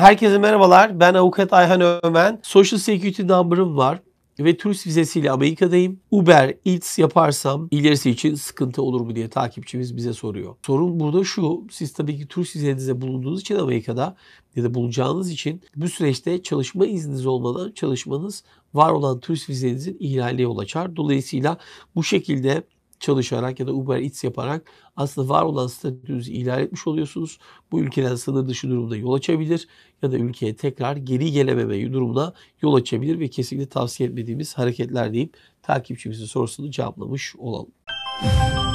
Herkese merhabalar. Ben avukat Ayhan Ömen. Social Security number'ım var ve turist vizesiyle Amerika'dayım. Uber Eats yaparsam ilerisi için sıkıntı olur mu diye takipçimiz bize soruyor. Sorun burada şu. Siz tabii ki turist vizenizde bulunduğunuz için Amerika'da ya da bulacağınız için bu süreçte çalışma izniniz olmadan çalışmanız var olan turist vizenizin ihlaline yol açar. Dolayısıyla bu şekilde çalışarak ya da Uber Eats yaparak aslında var olan statünüzü ihlal etmiş oluyorsunuz. Bu ülkeden sınır dışı durumda yol açabilir ya da ülkeye tekrar geri gelememe durumuna yol açabilir ve kesinlikle tavsiye etmediğimiz hareketler deyip takipçimizin sorusunu cevaplamış olalım.